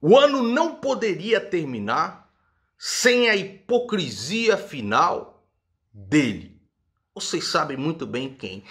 O ano não poderia terminar sem a hipocrisia final dele. Vocês sabem muito bem quem.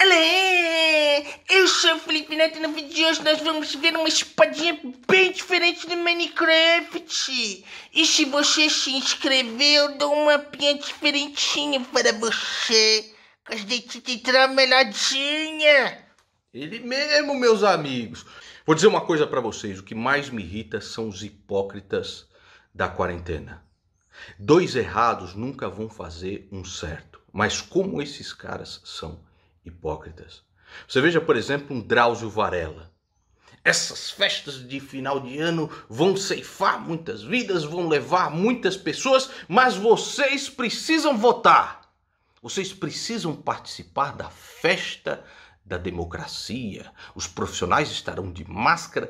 Alê! Eu sou o Felipe Neto e no vídeo de hoje nós vamos ver uma espadinha bem diferente do Minecraft. E se você se inscrever, eu dou um mapinha diferentinha para você. Com as dentinhas melhorzinha. Ele mesmo, meus amigos. Vou dizer uma coisa para vocês: o que mais me irrita são os hipócritas da quarentena. Dois errados nunca vão fazer um certo, mas como esses caras são hipócritas. Você veja, por exemplo, um Drauzio Varela. Essas festas de final de ano vão ceifar muitas vidas, vão levar muitas pessoas, mas vocês precisam votar. Vocês precisam participar da festa da democracia. Os profissionais estarão de máscara,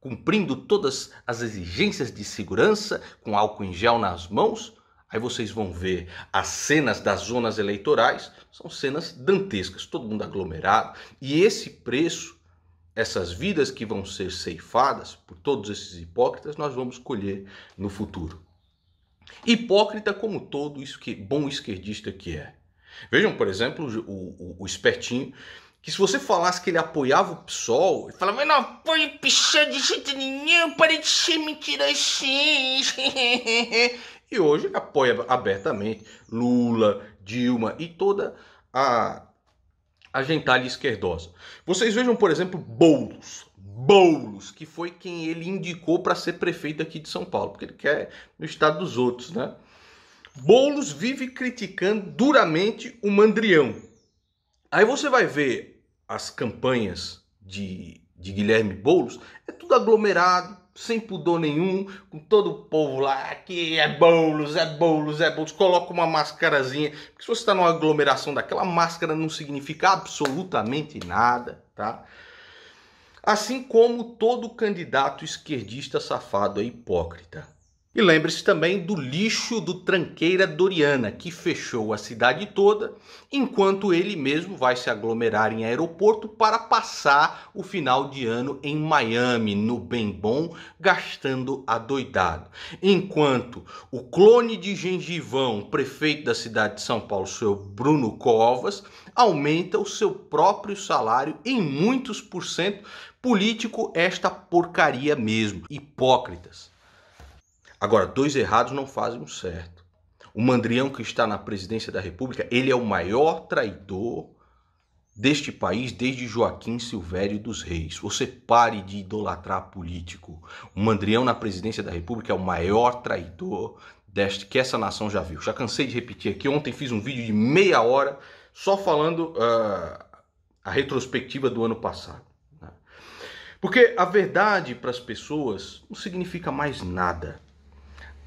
cumprindo todas as exigências de segurança, com álcool em gel nas mãos. Aí vocês vão ver as cenas das zonas eleitorais, são cenas dantescas, todo mundo aglomerado. E esse preço, essas vidas que vão ser ceifadas por todos esses hipócritas, nós vamos colher no futuro. Hipócrita como todo isso que bom esquerdista que é. Vejam, por exemplo, o, o, o espertinho que se você falasse que ele apoiava o PSOL, ele falava, eu não apoio o PSOL de jeito nenhum, para de ser mentirosinhos. e hoje ele apoia abertamente Lula, Dilma e toda a, a gentalha esquerdosa. Vocês vejam, por exemplo, Boulos. Boulos, que foi quem ele indicou para ser prefeito aqui de São Paulo, porque ele quer no estado dos outros, né? Boulos vive criticando duramente o Mandrião, Aí você vai ver as campanhas de, de Guilherme Boulos, é tudo aglomerado, sem pudor nenhum, com todo o povo lá, que é Boulos, é Boulos, é Boulos, coloca uma mascarazinha, porque se você está numa aglomeração daquela, máscara não significa absolutamente nada, tá? Assim como todo candidato esquerdista safado é hipócrita. E lembre-se também do lixo do Tranqueira Doriana, que fechou a cidade toda, enquanto ele mesmo vai se aglomerar em aeroporto para passar o final de ano em Miami, no bem bom, gastando a doidado. Enquanto o clone de gengivão, prefeito da cidade de São Paulo, seu Bruno Covas, aumenta o seu próprio salário em muitos por cento. Político, esta porcaria mesmo. Hipócritas. Agora, dois errados não fazem um certo. O Mandrião que está na presidência da República, ele é o maior traidor deste país desde Joaquim Silvério dos Reis. Você pare de idolatrar político. O Mandrião na presidência da República é o maior traidor deste que essa nação já viu. Já cansei de repetir aqui. Ontem fiz um vídeo de meia hora só falando uh, a retrospectiva do ano passado. Né? Porque a verdade para as pessoas não significa mais nada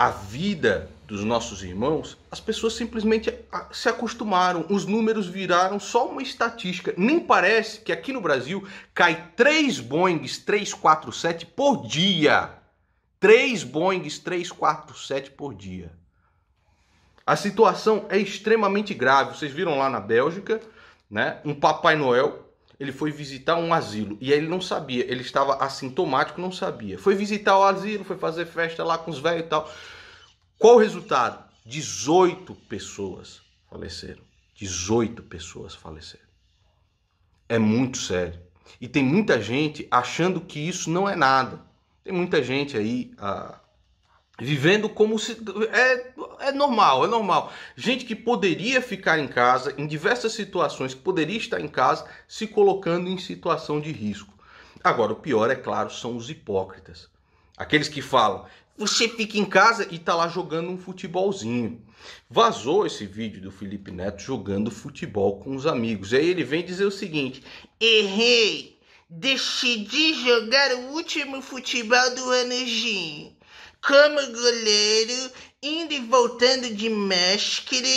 a vida dos nossos irmãos, as pessoas simplesmente se acostumaram, os números viraram só uma estatística. Nem parece que aqui no Brasil cai três Boeings 347 por dia. Três Boeings 347 por dia. A situação é extremamente grave. Vocês viram lá na Bélgica, né? Um Papai Noel ele foi visitar um asilo e ele não sabia, ele estava assintomático, não sabia. Foi visitar o asilo, foi fazer festa lá com os velhos e tal. Qual o resultado? 18 pessoas faleceram. 18 pessoas faleceram. É muito sério. E tem muita gente achando que isso não é nada. Tem muita gente aí, ah, vivendo como se. É, é normal, é normal. Gente que poderia ficar em casa, em diversas situações, poderia estar em casa, se colocando em situação de risco. Agora, o pior, é claro, são os hipócritas. Aqueles que falam, você fica em casa e tá lá jogando um futebolzinho. Vazou esse vídeo do Felipe Neto jogando futebol com os amigos. E aí ele vem dizer o seguinte: errei, decidi jogar o último futebol do ano Anjinho como goleiro, indo e voltando de máscara,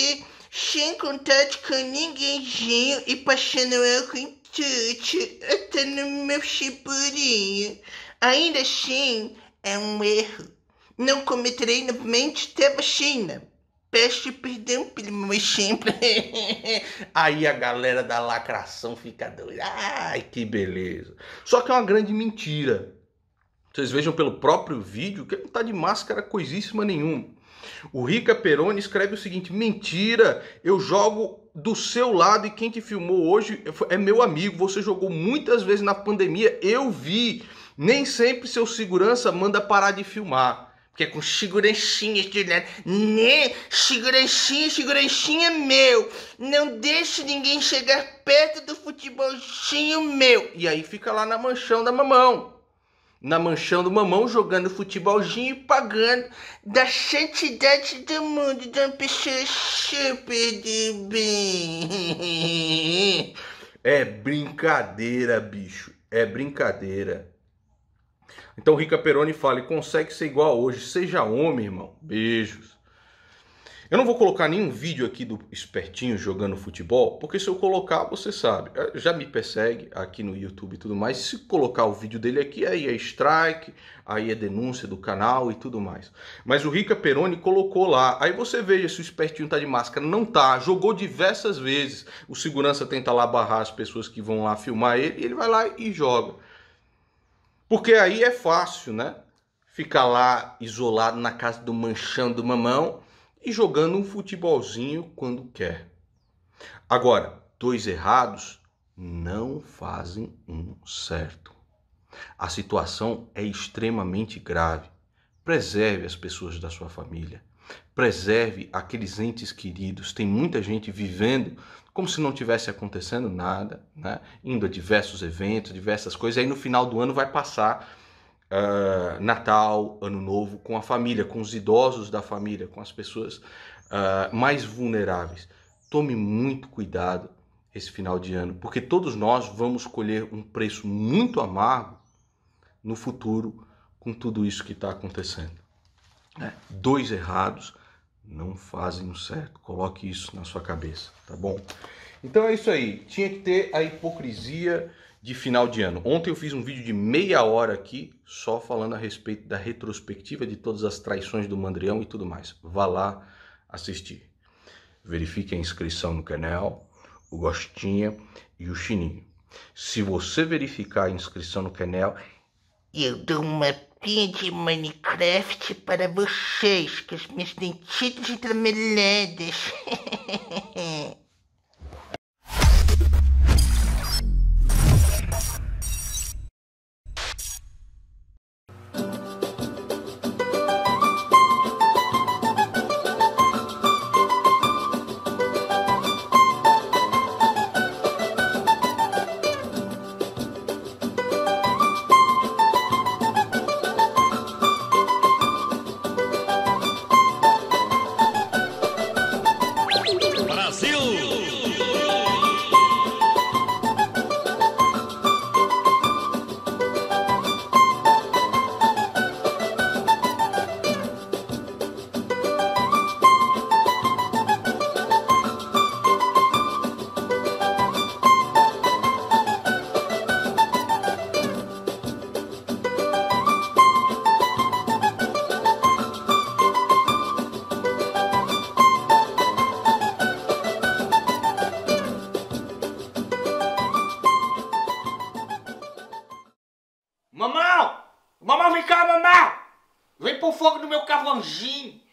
sem contato com ninguémzinho e passando eu com tudo, até no meu chiburinho. Ainda assim, é um erro. Não cometerei novamente até a vacina. Peço perdão pelo meu exemplo. Aí a galera da lacração fica doida. Ai, que beleza. Só que é uma grande mentira vocês vejam pelo próprio vídeo que ele não está de máscara coisíssima nenhuma. O Rica Peroni escreve o seguinte: mentira, eu jogo do seu lado e quem te filmou hoje é meu amigo. Você jogou muitas vezes na pandemia, eu vi. Nem sempre seu segurança manda parar de filmar. Porque é com segurancinha, né? né? Segurancinha, segurancinha meu. Não deixe ninguém chegar perto do futebolzinho meu. E aí fica lá na manchão da mamão na manchão do mamão, jogando futebolzinho e pagando da santidade do mundo de uma pessoa super de bem. É brincadeira, bicho. É brincadeira. Então Rica Peroni fala, consegue ser igual hoje, seja homem, irmão. Beijos. Eu não vou colocar nenhum vídeo aqui do espertinho jogando futebol, porque se eu colocar, você sabe, eh, já me persegue aqui no YouTube e tudo mais. Se colocar o vídeo dele aqui, aí é strike, aí é denúncia do canal e tudo mais. Mas o Rica Peroni colocou lá. Aí você veja se o espertinho tá de máscara, não tá. Jogou diversas vezes. O segurança tenta lá barrar as pessoas que vão lá filmar ele, e ele vai lá e joga. Porque aí é fácil, né? Ficar lá isolado na casa do manchão do mamão e jogando um futebolzinho quando quer. Agora, dois errados não fazem um certo. A situação é extremamente grave. Preserve as pessoas da sua família. Preserve aqueles entes queridos. Tem muita gente vivendo como se não tivesse acontecendo nada, né? indo a diversos eventos, diversas coisas, aí no final do ano vai passar uh, Natal, Ano Novo, com a família, com os idosos da família, com as pessoas uh, mais vulneráveis. Tome muito cuidado esse final de ano, porque todos nós vamos colher um preço muito amargo no futuro com tudo isso que está acontecendo. É. Dois errados não fazem o certo. Coloque isso na sua cabeça, tá bom? Então é isso aí. Tinha que ter a hipocrisia de final de ano. Ontem eu fiz um vídeo de meia hora aqui só falando a respeito da retrospectiva de todas as traições do Mandrião e tudo mais. Vá lá assistir. Verifique a inscrição no canal, o gostinha e o chininho. Se você verificar a inscrição no canal, eu dou uma pinha de Minecraft para vocês, com as minhas dentilhas entremeladas. me cá, mamãe! Vem pôr fogo no meu carvãozinho!